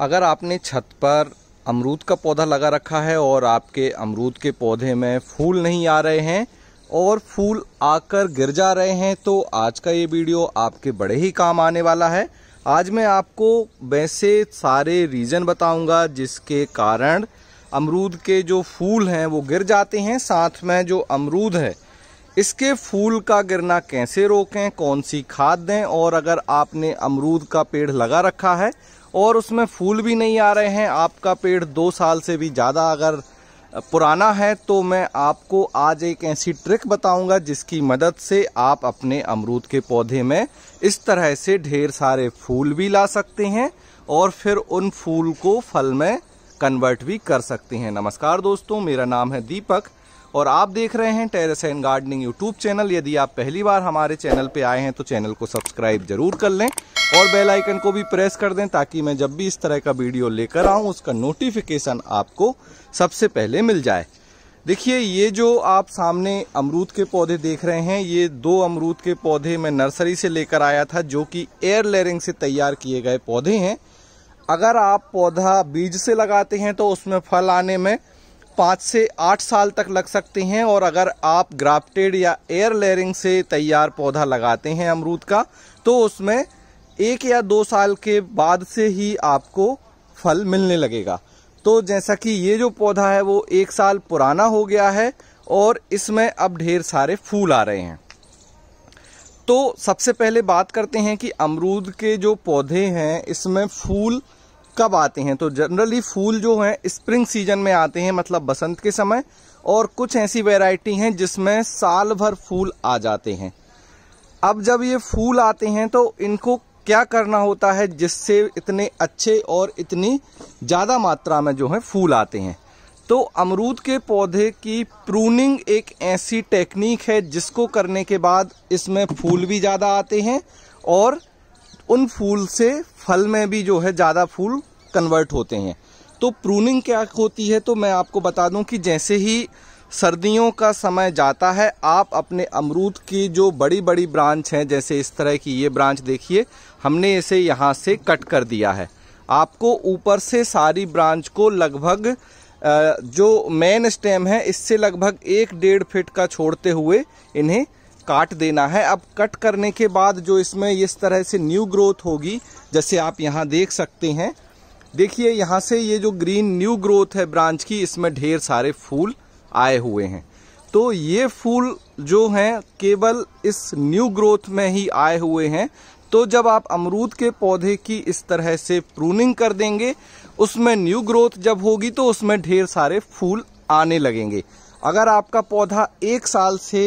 अगर आपने छत पर अमरूद का पौधा लगा रखा है और आपके अमरूद के पौधे में फूल नहीं आ रहे हैं और फूल आकर गिर जा रहे हैं तो आज का ये वीडियो आपके बड़े ही काम आने वाला है आज मैं आपको वैसे सारे रीज़न बताऊंगा जिसके कारण अमरूद के जो फूल हैं वो गिर जाते हैं साथ में जो अमरूद है इसके फूल का गिरना कैसे रोकें कौन सी खाद दें और अगर आपने अमरूद का पेड़ लगा रखा है और उसमें फूल भी नहीं आ रहे हैं आपका पेड़ दो साल से भी ज़्यादा अगर पुराना है तो मैं आपको आज एक ऐसी ट्रिक बताऊंगा जिसकी मदद से आप अपने अमरूद के पौधे में इस तरह से ढेर सारे फूल भी ला सकते हैं और फिर उन फूल को फल में कन्वर्ट भी कर सकते हैं नमस्कार दोस्तों मेरा नाम है दीपक और आप देख रहे हैं terrace and gardening YouTube channel यदि आप पहली बार हमारे चैनल पे आए हैं तो चैनल को सब्सक्राइब जरूर कर लें और बेल आइकन को भी प्रेस कर दें ताकि मैं जब भी इस तरह का वीडियो लेकर आऊँ उसका नोटिफिकेशन आपको सबसे पहले मिल जाए देखिए ये जो आप सामने अमरूद के पौधे देख रहे हैं ये दो अमरूद के पौधे मैं नर्सरी से लेकर आया था जो कि एयर लेयरिंग से तैयार किए गए पौधे हैं अगर आप पौधा बीज से लगाते हैं तो उसमें फल आने में पाँच से आठ साल तक लग सकते हैं और अगर आप ग्राफ्टेड या एयर लेयरिंग से तैयार पौधा लगाते हैं अमरूद का तो उसमें एक या दो साल के बाद से ही आपको फल मिलने लगेगा तो जैसा कि ये जो पौधा है वो एक साल पुराना हो गया है और इसमें अब ढेर सारे फूल आ रहे हैं तो सबसे पहले बात करते हैं कि अमरूद के जो पौधे हैं इसमें फूल कब आते हैं तो जनरली फूल जो हैं स्प्रिंग सीजन में आते हैं मतलब बसंत के समय और कुछ ऐसी वेराइटी हैं जिसमें साल भर फूल आ जाते हैं अब जब ये फूल आते हैं तो इनको क्या करना होता है जिससे इतने अच्छे और इतनी ज़्यादा मात्रा में जो है फूल आते हैं तो अमरूद के पौधे की प्रूनिंग एक ऐसी टेक्निक है जिसको करने के बाद इसमें फूल भी ज़्यादा आते हैं और उन फूल से फल में भी जो है ज़्यादा फूल कन्वर्ट होते हैं तो प्रूनिंग क्या होती है तो मैं आपको बता दूं कि जैसे ही सर्दियों का समय जाता है आप अपने अमरूद की जो बड़ी बड़ी ब्रांच हैं जैसे इस तरह की ये ब्रांच देखिए हमने इसे यहाँ से कट कर दिया है आपको ऊपर से सारी ब्रांच को लगभग जो मेन स्टेम है इससे लगभग एक डेढ़ फिट का छोड़ते हुए इन्हें काट देना है अब कट करने के बाद जो इसमें इस तरह से न्यू ग्रोथ होगी जैसे आप यहाँ देख सकते हैं देखिए यहाँ से ये जो ग्रीन न्यू ग्रोथ है ब्रांच की इसमें ढेर सारे फूल आए हुए हैं तो ये फूल जो हैं केवल इस न्यू ग्रोथ में ही आए हुए हैं तो जब आप अमरूद के पौधे की इस तरह से प्रूनिंग कर देंगे उसमें न्यू ग्रोथ जब होगी तो उसमें ढेर सारे फूल आने लगेंगे अगर आपका पौधा एक साल से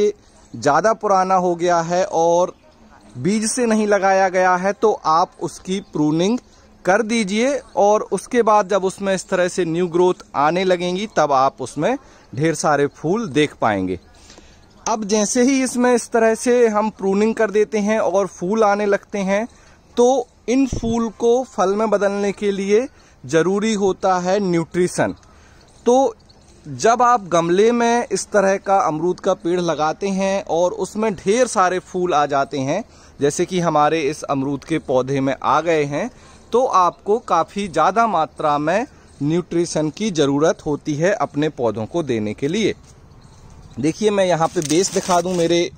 ज़्यादा पुराना हो गया है और बीज से नहीं लगाया गया है तो आप उसकी प्रूनिंग कर दीजिए और उसके बाद जब उसमें इस तरह से न्यू ग्रोथ आने लगेंगी तब आप उसमें ढेर सारे फूल देख पाएंगे अब जैसे ही इसमें इस तरह से हम प्रूनिंग कर देते हैं और फूल आने लगते हैं तो इन फूल को फल में बदलने के लिए ज़रूरी होता है न्यूट्रिशन तो जब आप गमले में इस तरह का अमरूद का पेड़ लगाते हैं और उसमें ढेर सारे फूल आ जाते हैं जैसे कि हमारे इस अमरूद के पौधे में आ गए हैं तो आपको काफ़ी ज़्यादा मात्रा में न्यूट्रिशन की ज़रूरत होती है अपने पौधों को देने के लिए देखिए मैं यहाँ पे बेस दिखा दूँ मेरे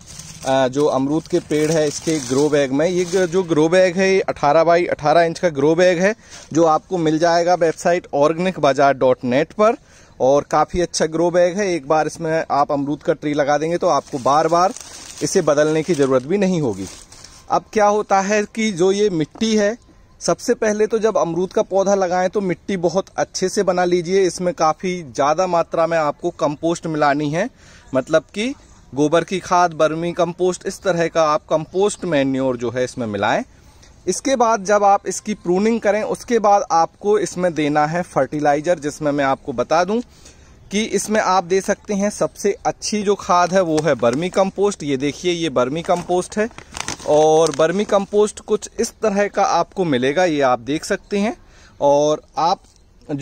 जो अमरूद के पेड़ है इसके ग्रो बैग में ये जो ग्रो बैग है ये 18 बाई 18 इंच का ग्रो बैग है जो आपको मिल जाएगा website Organic Bazaar dot net पर और काफ़ी अच्छा ग्रो बैग है एक बार इसमें आप अमरूद का ट्री लगा देंगे तो आपको बार बार इसे बदलने की ज़रूरत भी नहीं होगी अब क्या होता है कि जो ये मिट्टी है सबसे पहले तो जब अमरूद का पौधा लगाएं तो मिट्टी बहुत अच्छे से बना लीजिए इसमें काफ़ी ज़्यादा मात्रा में आपको कंपोस्ट मिलानी है मतलब कि गोबर की खाद बर्मी कंपोस्ट इस तरह का आप कंपोस्ट मैन्योर जो है इसमें मिलाएं इसके बाद जब आप इसकी प्रूनिंग करें उसके बाद आपको इसमें देना है फर्टिलाइज़र जिसमें मैं आपको बता दूं कि इसमें आप दे सकते हैं सबसे अच्छी जो खाद है वो है बर्मी कंपोस्ट ये देखिए ये बर्मी कंपोस्ट है और बर्मी कंपोस्ट कुछ इस तरह का आपको मिलेगा ये आप देख सकते हैं और आप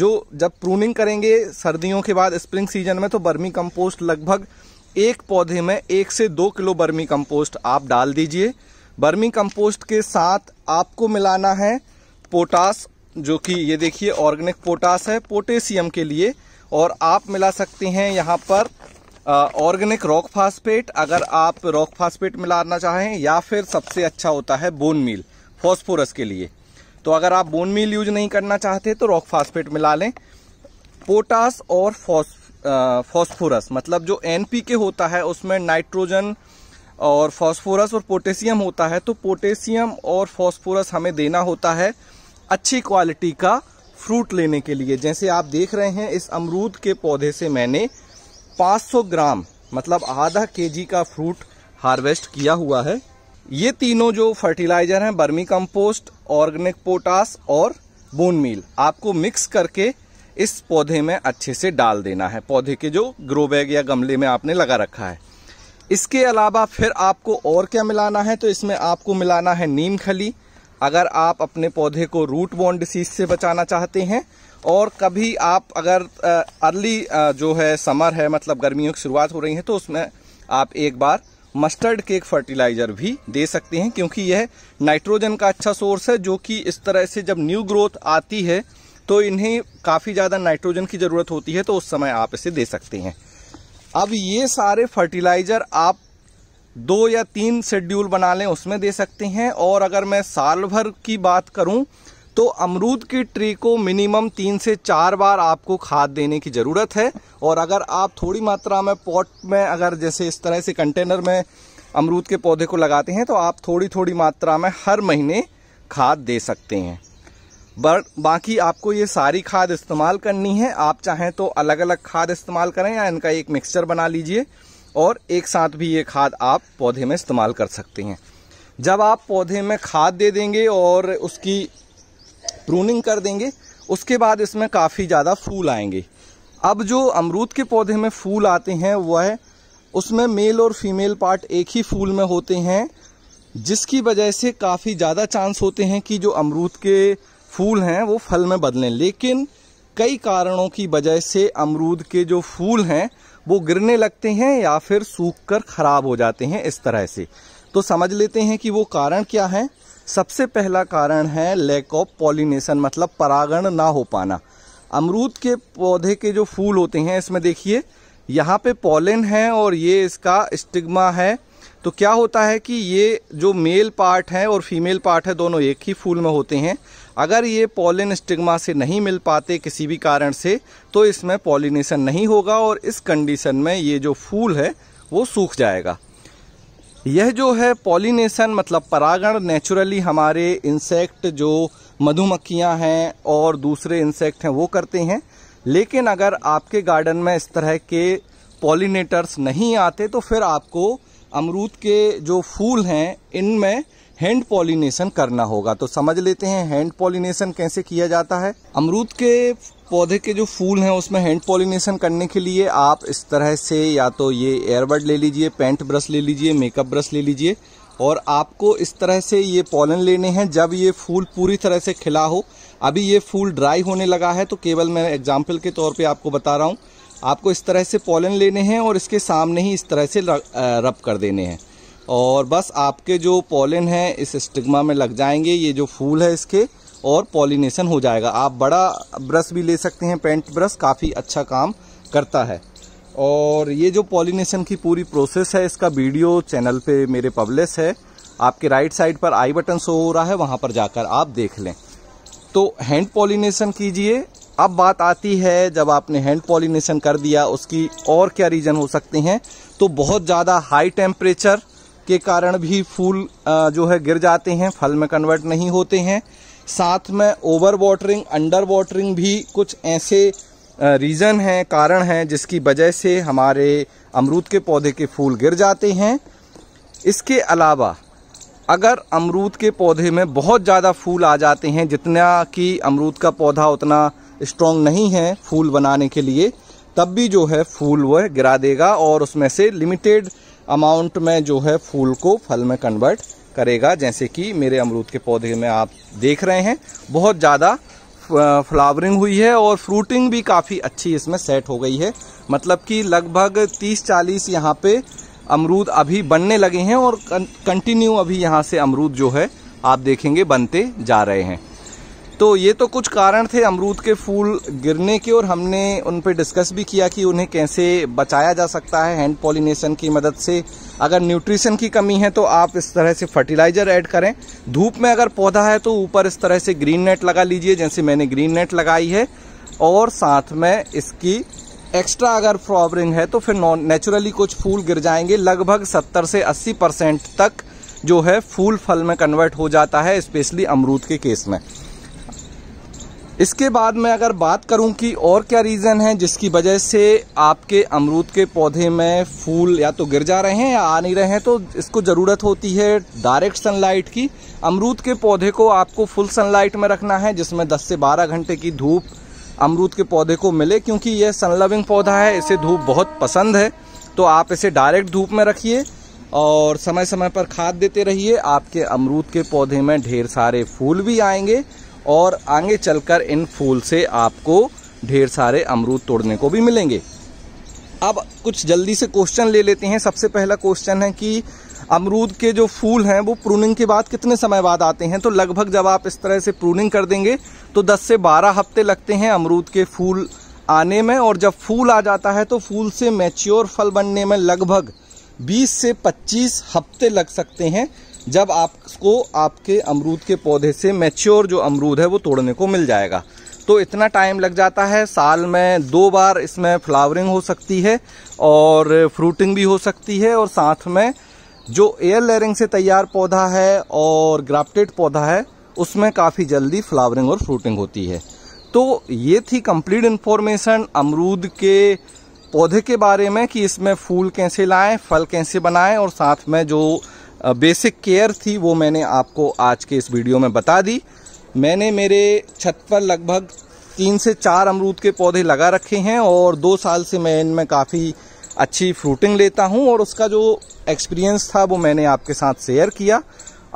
जो जब प्रूनिंग करेंगे सर्दियों के बाद स्प्रिंग सीजन में तो बर्मी कंपोस्ट लगभग एक पौधे में एक से दो किलो बर्मी कंपोस्ट आप डाल दीजिए बर्मी कंपोस्ट के साथ आपको मिलाना है पोटास जो कि ये देखिए ऑर्गेनिक पोटास है पोटेशियम के लिए और आप मिला सकते हैं यहाँ पर ऑर्गेनिक रॉक फास्फेट अगर आप रॉक फास्फेट मिलाना चाहें या फिर सबसे अच्छा होता है बोन मील फॉस्फोरस के लिए तो अगर आप बोन मील यूज नहीं करना चाहते तो रॉक फास्फेट मिला लें पोटास और फॉस्फोरस मतलब जो एनपीके होता है उसमें नाइट्रोजन और फॉस्फोरस और पोटेशियम होता है तो पोटेशियम और फॉस्फोरस हमें देना होता है अच्छी क्वालिटी का फ्रूट लेने के लिए जैसे आप देख रहे हैं इस अमरूद के पौधे से मैंने 500 ग्राम मतलब आधा केजी का फ्रूट हार्वेस्ट किया हुआ है ये तीनों जो फर्टिलाइजर हैं बर्मी कंपोस्ट ऑर्गेनिक पोटास और बोन मील आपको मिक्स करके इस पौधे में अच्छे से डाल देना है पौधे के जो ग्रो बैग या गमले में आपने लगा रखा है इसके अलावा फिर आपको और क्या मिलाना है तो इसमें आपको मिलाना है नीम खली अगर आप अपने पौधे को रूट बॉन्ड डिसीज से बचाना चाहते हैं और कभी आप अगर अर्ली जो है समर है मतलब गर्मियों की शुरुआत हो रही है तो उसमें आप एक बार मस्टर्ड केक फर्टिलाइजर भी दे सकते हैं क्योंकि यह नाइट्रोजन का अच्छा सोर्स है जो कि इस तरह से जब न्यू ग्रोथ आती है तो इन्हें काफ़ी ज़्यादा नाइट्रोजन की ज़रूरत होती है तो उस समय आप इसे दे सकते हैं अब ये सारे फर्टिलाइज़र आप दो या तीन शेड्यूल बना लें उसमें दे सकते हैं और अगर मैं साल भर की बात करूं तो अमरूद की ट्री को मिनिमम तीन से चार बार आपको खाद देने की ज़रूरत है और अगर आप थोड़ी मात्रा में पॉट में अगर जैसे इस तरह से कंटेनर में अमरूद के पौधे को लगाते हैं तो आप थोड़ी थोड़ी मात्रा में हर महीने खाद दे सकते हैं बट बाकी आपको ये सारी खाद इस्तेमाल करनी है आप चाहें तो अलग अलग खाद इस्तेमाल करें या इनका एक मिक्सचर बना लीजिए और एक साथ भी ये खाद आप पौधे में इस्तेमाल कर सकते हैं जब आप पौधे में खाद दे देंगे और उसकी प्रूनिंग कर देंगे उसके बाद इसमें काफ़ी ज़्यादा फूल आएंगे अब जो अमरूद के पौधे में फूल आते हैं वह है, उसमें मेल और फीमेल पार्ट एक ही फूल में होते हैं जिसकी वजह से काफ़ी ज़्यादा चांस होते हैं कि जो अमरूद के फूल हैं वो फल में बदलें लेकिन कई कारणों की वजह से अमरूद के जो फूल हैं वो गिरने लगते हैं या फिर सूख कर खराब हो जाते हैं इस तरह से तो समझ लेते हैं कि वो कारण क्या है सबसे पहला कारण है लैक ऑफ पॉलिनेशन मतलब परागण ना हो पाना अमरूद के पौधे के जो फूल होते हैं इसमें देखिए यहाँ पे पॉलिन है और ये इसका स्टिग्मा है तो क्या होता है कि ये जो मेल पार्ट है और फीमेल पार्ट है दोनों एक ही फूल में होते हैं अगर ये पॉलिन स्टिग्मा से नहीं मिल पाते किसी भी कारण से तो इसमें पॉलिनेशन नहीं होगा और इस कंडीशन में ये जो फूल है वो सूख जाएगा यह जो है पॉलिनेशन मतलब परागण नेचुरली हमारे इंसेक्ट जो मधुमक्खियां हैं और दूसरे इंसेक्ट हैं वो करते हैं लेकिन अगर आपके गार्डन में इस तरह के पॉलिनेटर्स नहीं आते तो फिर आपको अमरूद के जो फूल हैं इनमें हैंड पॉलिनेशन करना होगा तो समझ लेते हैं हैंड पॉलिनेशन कैसे किया जाता है अमरूद के पौधे के जो फूल हैं उसमें हैंड पॉलिनेशन करने के लिए आप इस तरह से या तो ये एयरबड ले लीजिए पेंट ब्रश ले लीजिए मेकअप ब्रश ले लीजिए और आपको इस तरह से ये पॉलन लेने हैं जब ये फूल पूरी तरह से खिला हो अभी ये फूल ड्राई होने लगा है तो केवल मैं एग्जाम्पल के तौर पर आपको बता रहा हूँ आपको इस तरह से पॉलन लेने हैं और इसके सामने ही इस तरह से रब कर देने हैं और बस आपके जो पोलिन है इस स्टिग्मा में लग जाएंगे ये जो फूल है इसके और पॉलिनेशन हो जाएगा आप बड़ा ब्रश भी ले सकते हैं पेंट ब्रश काफ़ी अच्छा काम करता है और ये जो पॉलिनेशन की पूरी प्रोसेस है इसका वीडियो चैनल पे मेरे पब्लिश है आपके राइट साइड पर आई बटन शो हो रहा है वहाँ पर जाकर आप देख लें तो हैंड पॉलिनेशन कीजिए अब बात आती है जब आपने हैंड पॉलिनेशन कर दिया उसकी और क्या रीज़न हो सकते हैं तो बहुत ज़्यादा हाई टेम्परेचर के कारण भी फूल जो है गिर जाते हैं फल में कन्वर्ट नहीं होते हैं साथ में ओवर वाटरिंग अंडर वाटरिंग भी कुछ ऐसे रीज़न हैं कारण हैं जिसकी वजह से हमारे अमरूद के पौधे के फूल गिर जाते हैं इसके अलावा अगर अमरूद के पौधे में बहुत ज़्यादा फूल आ जाते हैं जितना कि अमरूद का पौधा उतना स्ट्रॉन्ग नहीं है फूल बनाने के लिए तब भी जो है फूल वह गिरा देगा और उसमें से लिमिटेड अमाउंट में जो है फूल को फल में कन्वर्ट करेगा जैसे कि मेरे अमरूद के पौधे में आप देख रहे हैं बहुत ज़्यादा फ्लावरिंग हुई है और फ्रूटिंग भी काफ़ी अच्छी इसमें सेट हो गई है मतलब कि लगभग 30-40 यहाँ पे अमरूद अभी बनने लगे हैं और कंटिन्यू अभी यहाँ से अमरूद जो है आप देखेंगे बनते जा रहे हैं तो ये तो कुछ कारण थे अमरूद के फूल गिरने के और हमने उन पर डिस्कस भी किया कि उन्हें कैसे बचाया जा सकता है हैंड पॉलिनेशन की मदद से अगर न्यूट्रिशन की कमी है तो आप इस तरह से फर्टिलाइज़र ऐड करें धूप में अगर पौधा है तो ऊपर इस तरह से ग्रीन नेट लगा लीजिए जैसे मैंने ग्रीन नेट लगाई है और साथ में इसकी एक्स्ट्रा अगर फ्लॉवरिंग है तो फिर नॉन नेचुरली कुछ फूल गिर जाएंगे लगभग 70 से 80 परसेंट तक जो है फूल फल में कन्वर्ट हो जाता है स्पेशली अमरूद के केस में इसके बाद मैं अगर बात करूं कि और क्या रीज़न है जिसकी वजह से आपके अमरूद के पौधे में फूल या तो गिर जा रहे हैं या आ नहीं रहे हैं तो इसको ज़रूरत होती है डायरेक्ट सनलाइट की अमरूद के पौधे को आपको फुल सनलाइट में रखना है जिसमें 10 से 12 घंटे की धूप अमरूद के पौधे को मिले क्योंकि यह सनलविंग पौधा है इसे धूप बहुत पसंद है तो आप इसे डायरेक्ट धूप में रखिए और समय समय पर खाद देते रहिए आपके अमरूद के पौधे में ढेर सारे फूल भी आएंगे और आगे चलकर इन फूल से आपको ढेर सारे अमरूद तोड़ने को भी मिलेंगे अब कुछ जल्दी से क्वेश्चन ले लेते हैं सबसे पहला क्वेश्चन है कि अमरूद के जो फूल हैं वो प्रूनिंग के बाद कितने समय बाद आते हैं तो लगभग जब आप इस तरह से प्रूनिंग कर देंगे तो 10 से 12 हफ्ते लगते हैं अमरूद के फूल आने में और जब फूल आ जाता है तो फूल से मैच्योर फल बनने में लगभग 20 से 25 हफ्ते लग सकते हैं जब आपको आपके अमरूद के पौधे से मैच्योर जो अमरूद है वो तोड़ने को मिल जाएगा तो इतना टाइम लग जाता है साल में दो बार इसमें फ्लावरिंग हो सकती है और फ्रूटिंग भी हो सकती है और साथ में जो एयर लेयरिंग से तैयार पौधा है और ग्राफ्टेड पौधा है उसमें काफ़ी जल्दी फ्लावरिंग और फ्रूटिंग होती है तो ये थी कंप्लीट इन्फॉर्मेशन अमरूद के पौधे के बारे में कि इसमें फूल कैसे लाएं फल कैसे बनाएं और साथ में जो बेसिक केयर थी वो मैंने आपको आज के इस वीडियो में बता दी मैंने मेरे छत पर लगभग तीन से चार अमरूद के पौधे लगा रखे हैं और दो साल से मैं इनमें काफ़ी अच्छी फ्रूटिंग लेता हूं और उसका जो एक्सपीरियंस था वो मैंने आपके साथ शेयर किया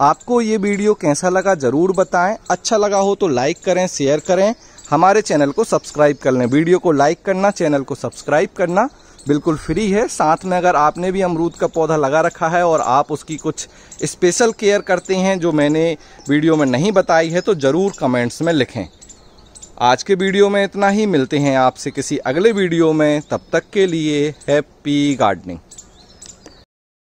आपको ये वीडियो कैसा लगा ज़रूर बताएं अच्छा लगा हो तो लाइक करें शेयर करें हमारे चैनल को सब्सक्राइब कर लें वीडियो को लाइक करना चैनल को सब्सक्राइब करना बिल्कुल फ्री है साथ में अगर आपने भी अमरूद का पौधा लगा रखा है और आप उसकी कुछ स्पेशल केयर करते हैं जो मैंने वीडियो में नहीं बताई है तो ज़रूर कमेंट्स में लिखें आज के वीडियो में इतना ही मिलते हैं आपसे किसी अगले वीडियो में तब तक के लिए हैप्पी गार्डनिंग